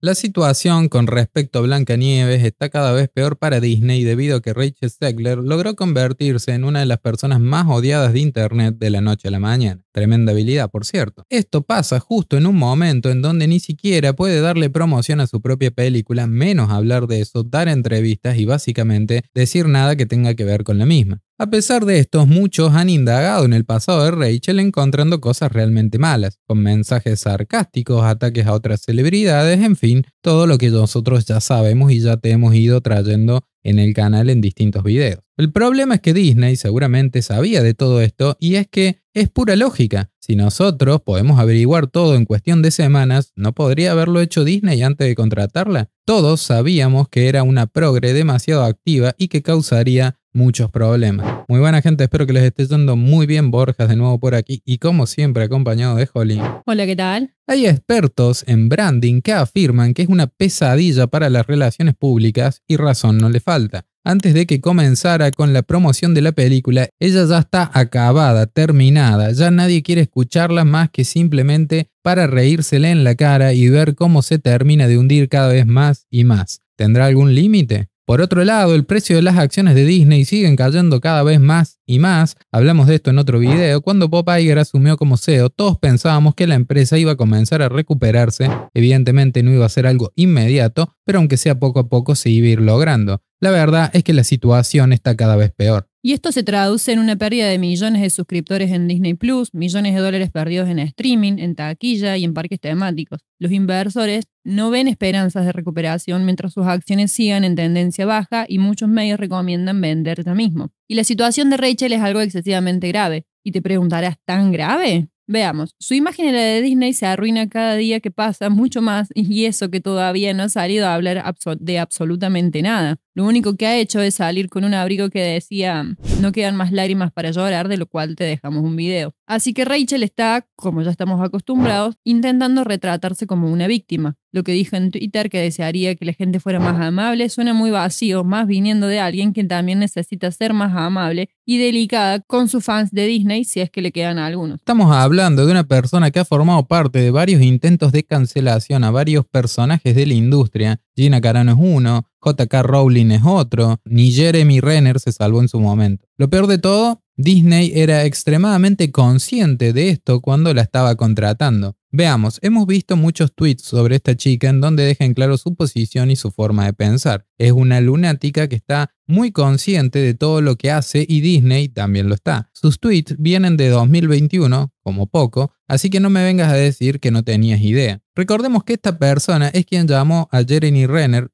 La situación con respecto a Blancanieves está cada vez peor para Disney debido a que Rachel Segler logró convertirse en una de las personas más odiadas de Internet de la noche a la mañana. Tremenda habilidad, por cierto. Esto pasa justo en un momento en donde ni siquiera puede darle promoción a su propia película, menos hablar de eso, dar entrevistas y básicamente decir nada que tenga que ver con la misma. A pesar de esto, muchos han indagado en el pasado de Rachel encontrando cosas realmente malas, con mensajes sarcásticos, ataques a otras celebridades, en fin, todo lo que nosotros ya sabemos y ya te hemos ido trayendo en el canal en distintos videos. El problema es que Disney seguramente sabía de todo esto y es que es pura lógica. Si nosotros podemos averiguar todo en cuestión de semanas, ¿no podría haberlo hecho Disney antes de contratarla? Todos sabíamos que era una progre demasiado activa y que causaría muchos problemas. Muy buena gente, espero que les esté yendo muy bien Borjas de nuevo por aquí y como siempre acompañado de Jolín. Hola, ¿qué tal? Hay expertos en branding que afirman que es una pesadilla para las relaciones públicas y razón no le falta. Antes de que comenzara con la promoción de la película, ella ya está acabada, terminada, ya nadie quiere escucharla más que simplemente para reírsele en la cara y ver cómo se termina de hundir cada vez más y más. ¿Tendrá algún límite? Por otro lado, el precio de las acciones de Disney siguen cayendo cada vez más y más. Hablamos de esto en otro video. Cuando Bob Iger asumió como CEO, todos pensábamos que la empresa iba a comenzar a recuperarse. Evidentemente no iba a ser algo inmediato, pero aunque sea poco a poco se iba a ir logrando. La verdad es que la situación está cada vez peor. Y esto se traduce en una pérdida de millones de suscriptores en Disney Plus, millones de dólares perdidos en streaming, en taquilla y en parques temáticos. Los inversores no ven esperanzas de recuperación mientras sus acciones sigan en tendencia baja y muchos medios recomiendan vender ya mismo. Y la situación de Rachel es algo excesivamente grave. Y te preguntarás, ¿tan grave? Veamos, su imagen en la de Disney se arruina cada día que pasa mucho más y eso que todavía no ha salido a hablar de absolutamente nada. Lo único que ha hecho es salir con un abrigo que decía no quedan más lágrimas para llorar, de lo cual te dejamos un video. Así que Rachel está, como ya estamos acostumbrados, intentando retratarse como una víctima lo que dijo en Twitter, que desearía que la gente fuera más amable, suena muy vacío, más viniendo de alguien que también necesita ser más amable y delicada con sus fans de Disney, si es que le quedan algunos. Estamos hablando de una persona que ha formado parte de varios intentos de cancelación a varios personajes de la industria. Gina Carano es uno, JK Rowling es otro, ni Jeremy Renner se salvó en su momento. Lo peor de todo Disney era extremadamente consciente de esto cuando la estaba contratando. Veamos, hemos visto muchos tweets sobre esta chica en donde deja en claro su posición y su forma de pensar. Es una lunática que está muy consciente de todo lo que hace y Disney también lo está. Sus tweets vienen de 2021, como poco, así que no me vengas a decir que no tenías idea. Recordemos que esta persona es quien llamó a Jeremy Renner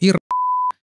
y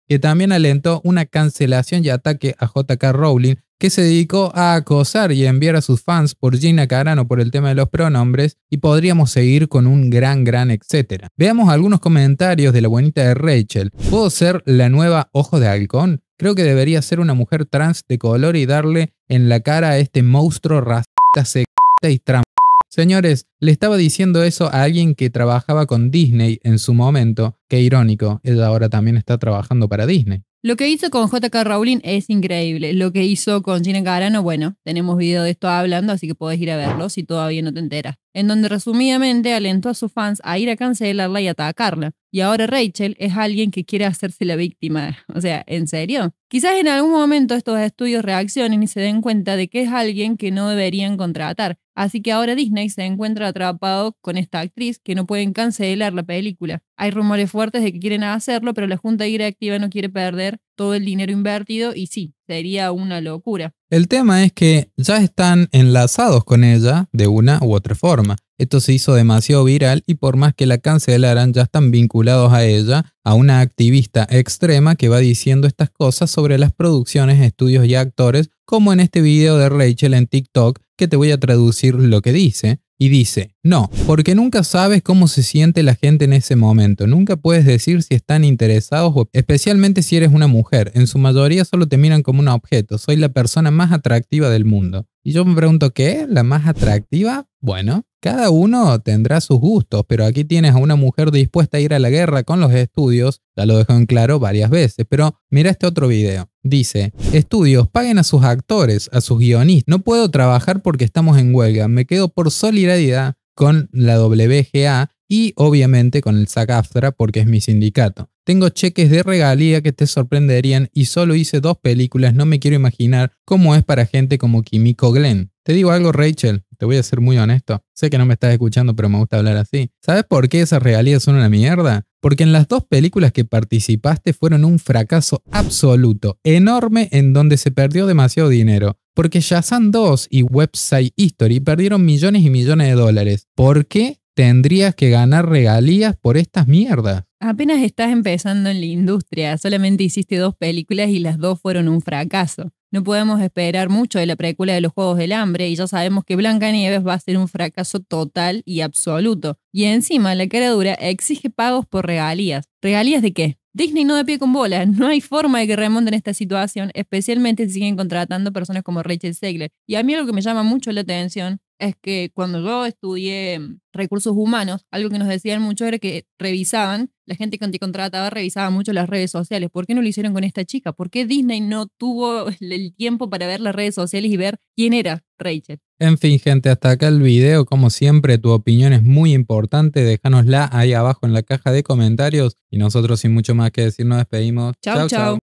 que también alentó una cancelación y ataque a JK Rowling que se dedicó a acosar y enviar a sus fans por Gina Carano por el tema de los pronombres y podríamos seguir con un gran, gran etcétera. Veamos algunos comentarios de la buenita de Rachel. ¿Puedo ser la nueva Ojo de Halcón? Creo que debería ser una mujer trans de color y darle en la cara a este monstruo racista, secta y trampa. Señores, le estaba diciendo eso a alguien que trabajaba con Disney en su momento. Qué irónico, ella ahora también está trabajando para Disney. Lo que hizo con JK Rowling es increíble. Lo que hizo con Gina Carano, bueno, tenemos video de esto hablando, así que puedes ir a verlo si todavía no te enteras en donde resumidamente alentó a sus fans a ir a cancelarla y atacarla. Y ahora Rachel es alguien que quiere hacerse la víctima. O sea, ¿en serio? Quizás en algún momento estos estudios reaccionen y se den cuenta de que es alguien que no deberían contratar. Así que ahora Disney se encuentra atrapado con esta actriz que no pueden cancelar la película. Hay rumores fuertes de que quieren hacerlo, pero la junta directiva no quiere perder todo el dinero invertido y sí, sería una locura. El tema es que ya están enlazados con ella de una u otra forma. Esto se hizo demasiado viral y por más que la cancelaran ya están vinculados a ella, a una activista extrema que va diciendo estas cosas sobre las producciones, estudios y actores, como en este video de Rachel en TikTok que te voy a traducir lo que dice, y dice, no, porque nunca sabes cómo se siente la gente en ese momento, nunca puedes decir si están interesados especialmente si eres una mujer, en su mayoría solo te miran como un objeto, soy la persona más atractiva del mundo. Y yo me pregunto, ¿qué? ¿La más atractiva? Bueno, cada uno tendrá sus gustos, pero aquí tienes a una mujer dispuesta a ir a la guerra con los estudios, ya lo dejó en claro varias veces, pero mira este otro video. Dice, estudios, paguen a sus actores, a sus guionistas. No puedo trabajar porque estamos en huelga, me quedo por solidaridad con la WGA y obviamente con el SACAFTRA porque es mi sindicato. Tengo cheques de regalía que te sorprenderían y solo hice dos películas, no me quiero imaginar cómo es para gente como Kimiko Glenn. Te digo algo, Rachel, te voy a ser muy honesto. Sé que no me estás escuchando, pero me gusta hablar así. ¿Sabes por qué esas regalías son una mierda? Porque en las dos películas que participaste fueron un fracaso absoluto, enorme, en donde se perdió demasiado dinero. Porque Shazam 2 y Website History perdieron millones y millones de dólares. ¿Por qué? tendrías que ganar regalías por estas mierdas. Apenas estás empezando en la industria, solamente hiciste dos películas y las dos fueron un fracaso. No podemos esperar mucho de la película de los Juegos del Hambre y ya sabemos que Blanca Nieves va a ser un fracaso total y absoluto. Y encima, la cara exige pagos por regalías. ¿Regalías de qué? Disney no de pie con bola, no hay forma de que remonten esta situación, especialmente si siguen contratando personas como Rachel Segler. Y a mí lo que me llama mucho la atención es que cuando yo estudié mm, recursos humanos, algo que nos decían mucho era que revisaban, la gente que contrataba revisaba mucho las redes sociales. ¿Por qué no lo hicieron con esta chica? ¿Por qué Disney no tuvo el tiempo para ver las redes sociales y ver quién era Rachel? En fin, gente, hasta acá el video. Como siempre, tu opinión es muy importante. Déjanosla ahí abajo en la caja de comentarios. Y nosotros, sin mucho más que decir, nos despedimos. Chao, chao.